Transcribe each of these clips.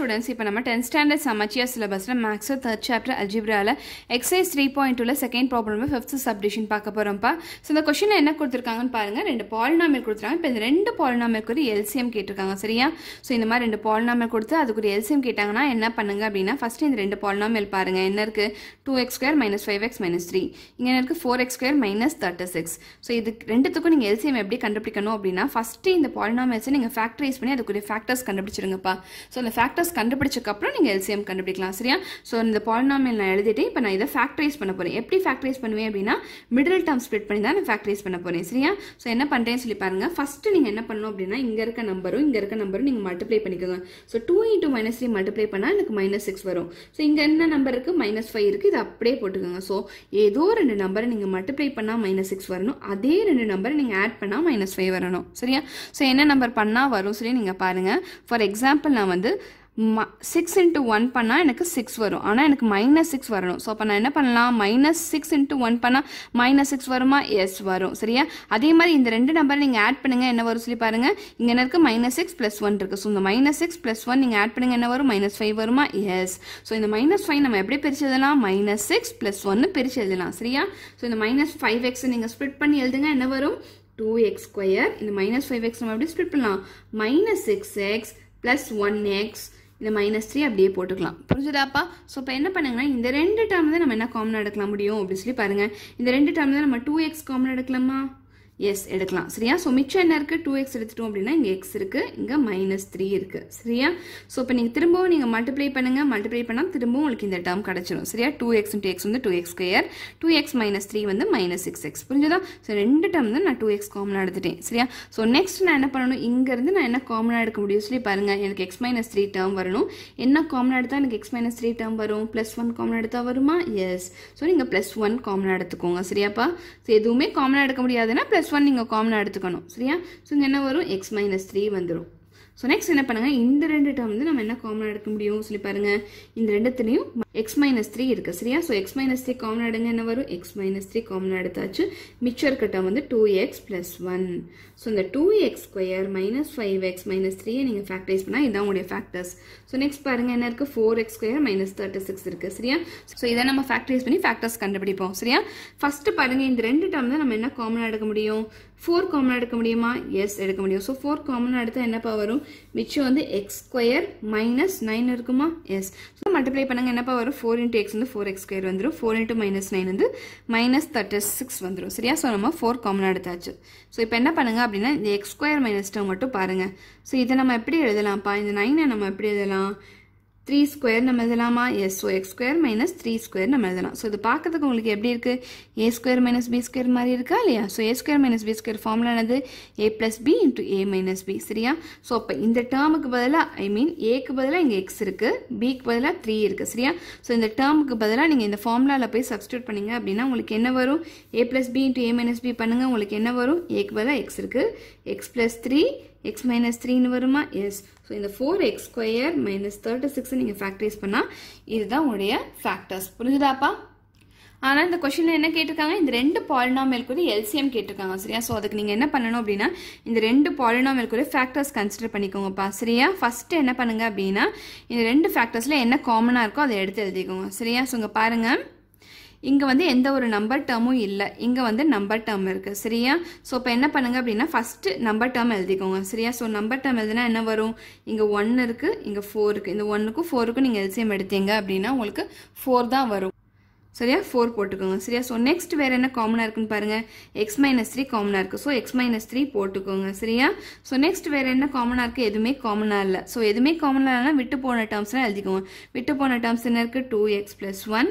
students இப்போ நம்ம tenth standard சமச்சியா சிலபஸில் மேக்ஸோ தேர்ட் சாப்டர் அல்ஜிப்ராவில் எக்ஸைஸ் த்ரீ பாயிண்ட் டூவில் செகண்ட் ப்ராப்ளம் ஃபிஃப்த் சப்டிஷன் பார்க்க போகிறோம்ப்பா ஸோ இந்த கொஷனில் என்ன கொடுத்துருக்காங்கன்னு பாருங்கள் ரெண்டு பாலினாமியல் கொடுத்துருக்காங்க இப்போ இந்த ரெண்டு பாலினாமியலுக்கு ஒரு எல்சிஎம் கேட்டிருக்காங்க சரியா ஸோ இந்த மாதிரி ரெண்டு பாலினாமியல் கொடுத்து அதுக்கு ஒரு எல்சிஎம் கேட்டாங்கன்னா என்ன பண்ணுங்க அப்படின்னா ஃபஸ்ட்டு இந்த ரெண்டு பாலினாமியல் பாருங்கள் என்ன இருக்கு two X square minus five X minus three இங்கே என்ன இருக்குது four X square minus thirty six so இது ரெண்டுத்துக்கும் நீங்கள் எல்சிஎம் எப்படி கண்டுபிடிக்கணும் அப்படின்னா ஃபஸ்ட்டு இந்த பாலினாமியல்ஸை நீங்கள் ஃபேக்டரைஸ் பண்ணி அதுக்குரிய ஃபேக்டர்ஸ் கண்டுபிடிச்சிருங்கப்பா ஸோ அந்த ஃபேக்டர்ஸ் ஃபேக்டர்ஸ் கண்டுபிடிச்சக்கப்புறம் நீங்கள் எல்சிஎம் கண்டுபிடிக்கலாம் சரியா ஸோ இந்த பாலினாமியல் நான் எழுதிட்டு இப்போ நான் இதை ஃபேக்டரைஸ் பண்ண போகிறேன் எப்படி ஃபேக்டரைஸ் பண்ணுவேன் அப்படின்னா மிடில் டேர்ம் ஸ்ப்ளிட் பண்ணி தான் நான் ஃபேக்டரைஸ் பண்ண போகிறேன் சரியா ஸோ என்ன பண்ணுறேன்னு சொல்லி பாருங்கள் ஃபஸ்ட்டு நீங்கள் என்ன பண்ணணும் அப்படின்னா இங்கே இருக்க நம்பரும் இங்கே இருக்க நம்பரும் நீங்கள் மல்டிப்ளை பண்ணிக்கோங்க so two into minus three multiply பண்ணால் எனக்கு மைனஸ் சிக்ஸ் வரும் ஸோ இங்கே என்ன நம்பர் இருக்குது மைனஸ் ஃபைவ் இருக்குது இதை அப்படியே போட்டுக்கோங்க ஸோ ஏதோ ரெண்டு நம்பரை நீங்கள் மல்டிப்ளை பண்ணால் மைனஸ் சிக்ஸ் வரணும் அதே ரெண்டு நம்பரை நீங்கள் ஆட் பண்ணால் மைனஸ் ஃபைவ் வரணும் சரியா ஸோ என்ன நம்பர் பண்ணால் வரும் சொல்லி நீங்கள் பாருங்கள் ஃபார் எக்ஸாம்பிள் நான் வந்து சிக்ஸ் இன்ட்டு ஒன் பண்ணால் எனக்கு சிக்ஸ் வரும் ஆனால் எனக்கு மைனஸ் சிக்ஸ் வரணும் ஸோ அப்போ நான் என்ன பண்ணலாம் மைனஸ் சிக்ஸ் இன்ட்டு ஒன் பண்ணால் மைனஸ் சிக்ஸ் வருமா எஸ் வரும் சரியா அதே மாதிரி இந்த ரெண்டு நம்பரை நீங்கள் ஆட் பண்ணுங்கள் என்ன வரும் சொல்லி பாருங்கள் இங்கே என்ன இருக்குது மைனஸ் சிக்ஸ் ப்ளஸ் ஒன் இருக்குது ஸோ இந்த மைனஸ் சிக்ஸ் ப்ளஸ் ஒன் நீங்கள் ஆட் பண்ணுங்கள் என்ன வரும் மைனஸ் ஃபைவ் வருமா எஸ் ஸோ இந்த மைனஸ் ஃபைவ் நம்ம எப்படி பிரிச்சு எழுதலாம் மைனஸ் சிக்ஸ் ப்ளஸ் ஒன்று பிரிச்சு எழுதலாம் சரியா ஸோ இந்த மைனஸ் ஃபைவ் எக்ஸை நீங்கள் ஸ்ப்ளிட் பண்ணி எழுதுங்க என்ன வரும் டூ எக்ஸ் ஸ்கொயர் இந்த மைனஸ் ஃபைவ் எக்ஸ் நம்ம எப்படி ஸ்ப்ளிட் பண்ணலாம் minus six X plus one X இந்த மைனஸ் த்ரீ அப்படியே போட்டுக்கலாம் புரிஞ்சுதாப்பா ஸோ இப்போ என்ன பண்ணுங்கன்னா இந்த ரெண்டு டேர்ம் தான் நம்ம என்ன காமனாக எடுக்கலாம் முடியும் அப்படின்னு சொல்லி பாருங்கள் இந்த ரெண்டு டேர்ம் தான் நம்ம டூ எக்ஸ் காமனாக எடுக்கலாமா எஸ் எடுக்கலாம் சரியா ஸோ மிச்சம் என்ன இருக்குது டூ எக்ஸ் எடுத்துட்டோம் அப்படின்னா இங்கே எக்ஸ் இருக்குது இங்கே மைனஸ் த்ரீ இருக்குது சரியா ஸோ இப்போ நீங்கள் திரும்பவும் நீங்கள் மல்டிப்ளை பண்ணுங்கள் மல்டிப்ளை பண்ணால் திரும்பவும் உங்களுக்கு இந்த டேர்ம் கிடச்சிடும் சரியா டூ எக்ஸ் டூ எக்ஸ் வந்து two X square two X minus three வந்து மைனஸ் சிக்ஸ் எக்ஸ் புரிஞ்சுதா ஸோ ரெண்டு டேர்ம் தான் நான் டூ எக்ஸ் காமனாக எடுத்துட்டேன் சரியா ஸோ நெக்ஸ்ட் நான் என்ன பண்ணணும் இங்கேருந்து நான் என்ன காமனாக எடுக்க முடியும் சொல்லி பாருங்கள் எனக்கு எக்ஸ் மைனஸ் த்ரீ டேர்ம் வரணும் என்ன காமனாக எடுத்தால் எனக்கு எக்ஸ் மைனஸ் த்ரீ டேர்ம் வரும் ப்ளஸ் ஒன் காமனாக எடுத்தால் வருமா எஸ் ஸோ நீங்கள் ப்ளஸ் ஒன் காமனாக எடுத்துக்கோங்க சரியாப்பா ஸோ எதுவுமே காமனாக எடுக்க முடியாதுன்னா ப்ளஸ் ஒன் நீங்கள் காமனாக எடுத்துக்கணும் சரியா ஸோ இங்கே என்ன வரும் எக்ஸ் மைனஸ் த்ரீ வந்துடும் ஸோ நெக்ஸ்ட் என்ன பண்ணுங்கள் இந்த ரெண்டு டேம் வந்து நம்ம என்ன காமனாக எடுக்க முடியும் சொல்லி பாருங்கள் இந்த ரெண்டுத்துலேயும் எக்ஸ் மைனஸ் த்ரீ இருக்குது சரியா ஸோ எக்ஸ் மைனஸ் த்ரீ காமனாக எடுங்க என்ன வரும் எக்ஸ் மைனஸ் த்ரீ காமனாக எடுத்தாச்சு மிச்சம் இருக்க டேம் வந்து two X plus one so இந்த two X square minus five X minus த்ரீயை நீங்கள் ஃபேக்டரைஸ் பண்ணால் இதான் உங்களுடைய ஃபேக்டர்ஸ் ஸோ நெக்ஸ்ட் பாருங்கள் என்ன இருக்குது four X square minus thirty six இருக்குது சரியா ஸோ இதை நம்ம ஃபேக்டரைஸ் பண்ணி ஃபேக்டர்ஸ் கண்டுபிடிப்போம் சரியா ஃபஸ்ட்டு பாருங்கள் இந்த ரெண்டு டேம் தான் நம்ம என்ன காமனாக எடுக்க முடியும் ஃபோர் காமனாக எடுக்க முடியுமா எஸ் எடுக்க முடியும் ஸோ ஃபோர் காமனாக எடுத்தால் என்னப்பா வரும் மிச்சம் வந்து எக்ஸ் ஸ்கொயர் மைனஸ் நைன் இருக்குமா எஸ் ஸோ மல்டிப்ளை பண்ணுங்கள் என்னப்பா வரும் ஃபோர் இன்ட்டு எக்ஸ் வந்து ஃபோர் எக்ஸ் ஸ்கொயர் வந்துடும் ஃபோர் இன்ட்டு மைனஸ் நைன் வந்து மைனஸ் தேர்ட்டி சிக்ஸ் வந்துடும் சரியா ஸோ நம்ம ஃபோர் காமனாக எடுத்தாச்சு ஸோ இப்போ என்ன பண்ணுங்கள் அப்படின்னா இந்த எக்ஸ் ஸ்கொயர் மைனஸ் டூ மட்டும் பாருங்கள் ஸோ இதை நம்ம எப்படி எழுதலாம்ப்பா இந்த நைனை நம்ம எப்படி எழுதலாம் த்ரீ ஸ்கொயர் நம்ம எழுதலாமா yes so X square minus three square நம்ம எழுதலாம் ஸோ இது பார்க்கறதுக்கு உங்களுக்கு எப்படி இருக்குது A square minus B square மாதிரி இருக்கா இல்லையா so A square minus square formula நது, A plus B into A minus b, சரியா ஸோ அப்போ இந்த I பதிலாக ஐ மீன் ஏக்கு பதிலாக இங்கே எக்ஸ் இருக்குது பிக்கு பதிலாக த்ரீ இருக்குது சரியா ஸோ இந்த termக்கு பதிலாக நீங்கள் இந்த ஃபார்முலாவில் போய் substitute பண்ணிங்க அப்படின்னா உங்களுக்கு என்ன வரும் A plus B into A minus பண்ணுங்கள் உங்களுக்கு என்ன வரும் ஏக்கு பதிலாக எக்ஸ் இருக்குது X plus three X minus இன்னு வருமா எஸ் ஸோ இந்த four square minus minus thirty six நீங்கள் ஃபேக்டரைஸ் பண்ணால் இதுதான் உடைய ஃபேக்டர்ஸ் புரிஞ்சுதாப்பா ஆனால் இந்த question என்ன கேட்டிருக்காங்க இந்த ரெண்டு பாலினாமியல்குரிய எல்சிஎம் கேட்டிருக்காங்க சரியா ஸோ அதுக்கு நீங்கள் என்ன பண்ணணும் அப்படின்னா இந்த ரெண்டு factors ஃபேக்டர்ஸ் கன்சிடர் பண்ணிக்கோங்கப்பா சரியா ஃபஸ்ட்டு என்ன பண்ணுங்கள் அப்படின்னா இந்த ரெண்டு ஃபேக்டர்ஸில் என்ன காமனாக இருக்கோ அதை எடுத்து எழுதிக்கோங்க சரியா ஸோ பாருங்கள் இங்கே வந்து எந்த ஒரு நம்பர் டேர்மும் இல்லை இங்கே வந்து நம்பர் டேர்ம் இருக்குது சரியா ஸோ இப்போ என்ன பண்ணுங்கள் அப்படின்னா ஃபஸ்ட்டு நம்பர் டேர்ம் எழுதிக்கோங்க சரியா ஸோ நம்பர் டேர்ம் எழுதினா என்ன வரும் இங்கே ஒன்று இருக்குது இங்கே ஃபோர் இருக்கு இந்த ஒன்னுக்கும் ஃபோருக்கும் நீங்கள் எல்சியம் எடுத்தீங்க அப்படின்னா உங்களுக்கு ஃபோர் தான் வரும் சரியா ஃபோர் போட்டுக்கோங்க சரியா ஸோ நெக்ஸ்ட் வேறு என்ன காமனா இருக்குன்னு பாருங்கள் எக்ஸ் மைனஸ் த்ரீ காமனா இருக்குது ஸோ எக்ஸ் மைனஸ் த்ரீ போட்டுக்கோங்க சரியா ஸோ நெக்ஸ்ட் வேறு என்ன காமனாக இருக்குது எதுவுமே காமனாக இல்லை ஸோ எதுவுமே காமனாக இல்லைன்னா விட்டு போன டேர்ம்ஸ்லாம் எழுதிக்கோங்க விட்டு போன டேர்ம்ஸ் என்ன இருக்குது டூ எக்ஸ் ப்ளஸ் ஒன்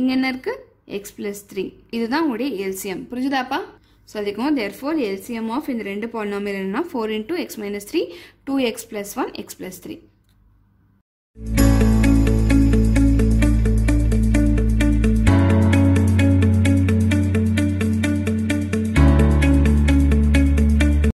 இங்கே என்ன இருக்குது எக்ஸ் பிளஸ் த்ரீ இதுதான் உடைய எல்சிஎம் புரிஞ்சுதாப்பா ஸோ அதுக்கும் தேர்ஃபோர் எல்சிஎம் ஆஃப் இந்த ரெண்டு பாலினாமியல் என்னன்னா four into X minus three two X plus one X plus three